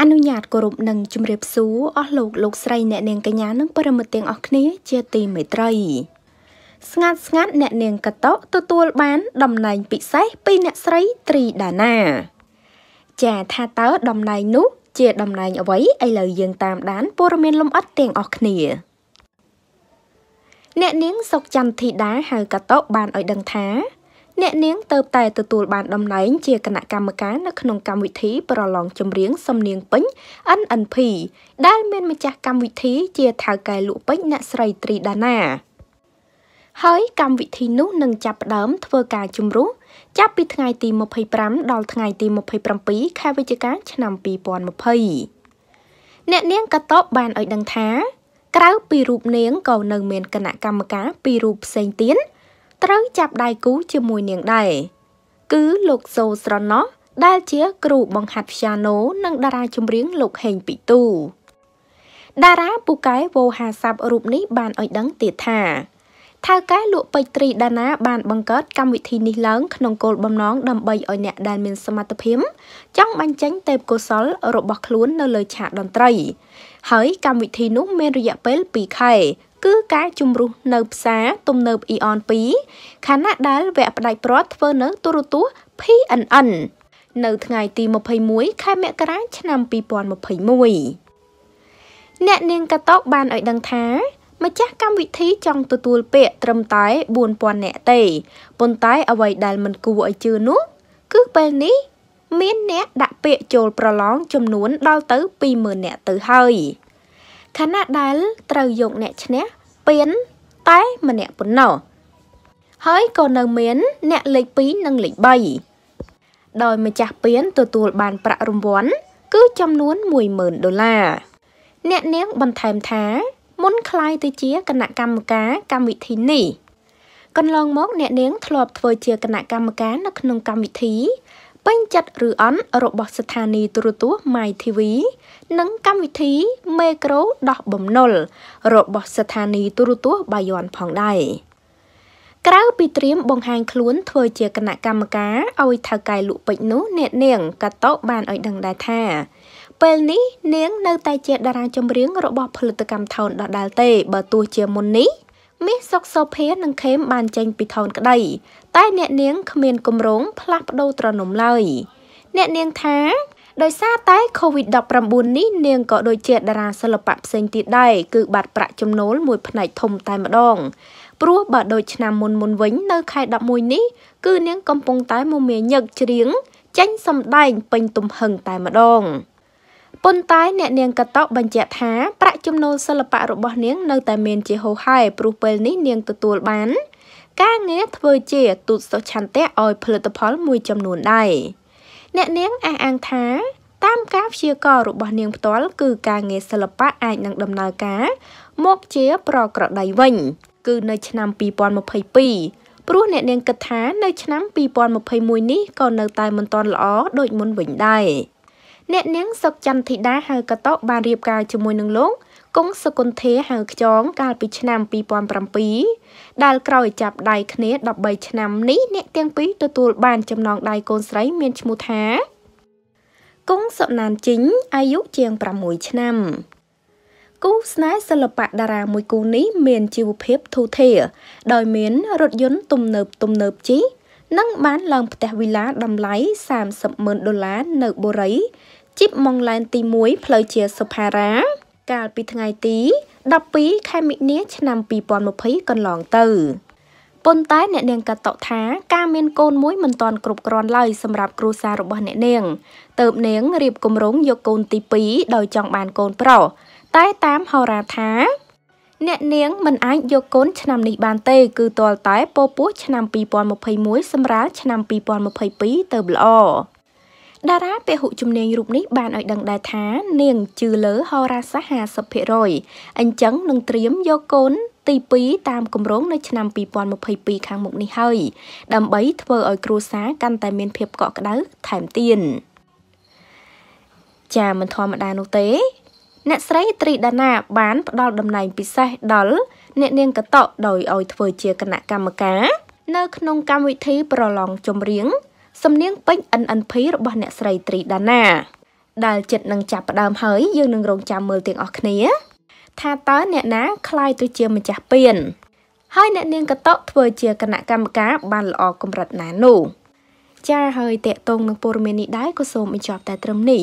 អនុញ្ញាតគោរពនិងជម្រាបសួរអស់លោកលោកស្រីអ្នកនាងកញ្ញានិងប្រិមត្តទាំងអស់គ្នាជាទីមេត្រី ស្ងាត់ស្ងាត់អ្នកនាងកតោទទួលបានតំណែងពិសេសពីអ្នកស្រីត្រីដាណាចាថាតើតំណែងនោះជាតំណែងអ្វីឥឡូវយើងតាមដានព័ត៌មានលម្អិតទាំងអស់គ្នាអ្នកនាងសុកចន្ទធីតាហៅកតោបានឲ្យដឹងថាអ្នកនាងទៅតែទទួលបានតំណែងជាគណៈកម្មការនៅក្នុងកម្មវិធីប្រឡងចម្រៀងសំនៀងពេញ NNP ដែលមានម្ចាស់កម្មវិធីជាថៅកែលក់ពេញអ្នកស្រីត្រីដាណាហើយកម្មវិធីនោះនឹងចាប់ផ្ដើមធ្វើការជំរុះចាប់ពីថ្ងៃទី25ដល់ថ្ងៃទី27ខែវិច្ឆិកាឆ្នាំ2020អ្នកនាងកតបបានឲ្យដឹងថាក្រៅពីរូបនាងក៏នៅមានគណៈកម្មការពីររូបផ្សេងទៀតត្រូវចាប់ដៃគូជាមួយនាងដែរគឺលោកសូស្រណោះដែលជាគ្រូបង្ហាត់ព្យ៉ាណូនិងតារាចម្រៀងលោកហេងពីទូតារាពូកែវោហាសាប់រូបនេះបានឲ្យដឹងទៀតថាថៅកែលក់ពេជ្រត្រីដាណាបានបង្កើតកម្មវិធីនេះឡើងក្នុងគោលបំណង ដើម្បីឲ្យអ្នកដែលមានសមត្ថភាពចង់បញ្ចេញទេពកោសល្យរបស់ខ្លួននៅលើឆាកតន្ត្រី ហើយ កម្មវិធីនោះមានរយៈពេល2ខែគឺការជំរុះនៅផ្សារទំនើប Eon 2ខណៈដែលវគ្គផ្ដាច់ព្រាត់ធ្វើនៅទូរទស្សន៍ PNN នៅថ្ងៃទី21ខែមករាឆ្នាំ2021អ្នកនាងកាតោបានឲ្យដឹងថាម្ចាស់កម្មវិធីចង់ទទួលពាក្យត្រឹមតែ4000នាក់ទេប៉ុន្តែ អ្វីដែលមិនគួរឲ្យជឿនោះ គឺពេលនេះ មានអ្នកដាក់ពាក្យចូលប្រឡងចំនួនដល់ទៅ20000នាក់ទៅហើយខណៈដែលត្រូវយកអ្នកឈ្នះពៀនតែម្នាក់ប៉ុណ្ណោះហើយក៏នៅមាន អ្នកលេខ2និងលេខ3ដោយម្ចាស់ពៀនទទួលបាន ប្រាក់រង្វាន់គឺចំនួន10000ដុល្លារអ្នកនាងបន្ថែមថាមុនคล้ายទៅជាគណៈកម្មការកម្មវិធីនេះ កន្លងមកអ្នកនាងធ្លាប់ធ្វើជាគណៈកម្មការនៅក្នុងកម្មវិធីពេញចិត្តឬអន់របស់ស្ថានីយ៍ទូរទស្សន៍ My TV និងកម្មវិធីមេក្រូដោះបំណុលរបស់ស្ថានីយ៍ទូរទស្សន៍បាយ័នផងដែរក្រៅពីត្រៀមបង្ហាញខ្លួនធ្វើជាគណៈកម្មការឲ្យថៅកែលក់ពេជ្រនោះអ្នកនាងកតោបានឲ្យដឹងដែរថាពេលនេះនាងនៅតែជាតារាចម្រៀងរបស់ផលិតកម្មថោនដដែលទេ បើទោះជាមុននេះមាសសុកសោភានិងខេមបានចេញពីថោនក្តីតែអ្នកនាងគ្មានគម្រោងផ្លាស់ប្ដូរត្រនំឡើយអ្នកនាងថា ដោយសារតែ COVID-19 នេះនាងក៏ដូចជាតារាសិល្បៈផ្សេងទៀតដែរគឺ បាត់ប្រាក់ចំណូលមួយផ្នែក ធំតែម្ដងព្រោះបើដូចឆ្នាំមុនមុនវិញនៅខែ11នេះគឺនាងកំពុងតែមមាញឹកច្រៀងចាញ់សម្ដែងពេញទំហឹងតែម្ដង។ប៉ុន្តែអ្នកនាងកតោបញ្ជាក់ថាប្រាក់ចំណូលសិល្បៈរបស់នាង នៅតែមានជាហូរហែព្រោះពេលនេះនាងទទួលបានការងារធ្វើជាទូតសុឆន្ទៈឲ្យផលិតផលមួយចំនួនដែរអ្នកនាងអះអាងថា តាមការព្យាករណ៍របស់នាងផ្ទាល់គឺការងារសិល្បៈអាចនឹងដំណើរការមកជាប្រក្រតីវិញ គឺនៅឆ្នាំ2022ព្រោះអ្នកនាងគិតថានៅឆ្នាំ2021នេះក៏នៅតែមិនទាន់ល្អដូចមុនវិញដែរអ្នកនាងសុកចន្ទធីតាហៅកតោបានរៀបការជាមួយនឹងលោកគង់សុគន្ធាហៅខ្យងកាលពីឆ្នាំ2007ដែលក្រោយចាប់ដៃគ្នា13ឆ្នាំនេះអ្នកទាំងពីរទទួល បានចំណងដៃកូនស្រីមានឈ្មោះថាគង់សុណានជីងអាយុជាង6ឆ្នាំគូស្នេហ៍សិល្បៈតារាមួយគូនេះមានជីវភាពធូរធារដោយមានរថយន្តទំនើបទំនើបជិះនិងបានឡើងផ្ទះវិឡាតម្លៃ30,000ដុល្លារនៅបុរីជីបម៉ុងឡែនទី1ផ្លូវជាសុផារ៉ាកាលពីថ្ងៃទី12ខែមិនិនាឆ្នាំ2020កន្លងទៅប៉ុន្តែអ្នកនាងកតតថាការមានកូនមួយមិនទាន់គ្រប់គ្រាន់ឡើយសម្រាប់គ្រួសាររបស់អ្នកនាងទៅបនាងរៀបគម្រោងយកកូនទី2ដោយចង់បានកូនប្រុសតែតាមហោរាថាអ្នកនាង មិនអាចយកកូនឆ្នាំនេះបានទេគឺទាល់តែពពោះឆ្នាំ2021សម្រាប់ឆ្នាំ2022ទៅល្អតារាពហុជំនាញរូបនេះ បានឲ្យដឹងដែរថា នាងជឿលើហោរាសាស្ត្រ50%អញ្ចឹងនឹងត្រៀមយកកូនទី2តាមគម្រោងនៅឆ្នាំ2022ខាងមុខនេះហើយ ដើម្បីធ្វើឲ្យគ្រួសារកាន់តែមាន ភាពកក់ក្ដៅថែមទៀតចាមិនធម្មតានោះទេអ្នកស្រីត្រីដាណា បានផ្ដល់តំណែង ពិសេសដល់អ្នកនាងកតកដោយឲ្យធ្វើជាគណៈកម្មការនៅក្នុង កម្មវិធីប្រឡងចម្រៀង សំនៀងពេញ NNP របស់អ្នកស្រីត្រីដាណាដែលចិត្តនឹងចាប់ផ្ដើមហើយយើងនឹងរងចាំមើលទាំងអស់គ្នាថាតើអ្នកណាคล้ายទៅជាម្ចាស់ពានហើយអ្នកនាងកតកធ្វើជាគណៈកម្មការបានល្អកម្រិតណានោះចាហើយតេតងនឹងព័ត៌មាននេះដែរក៏សូមបញ្ចប់តែត្រឹមនេះ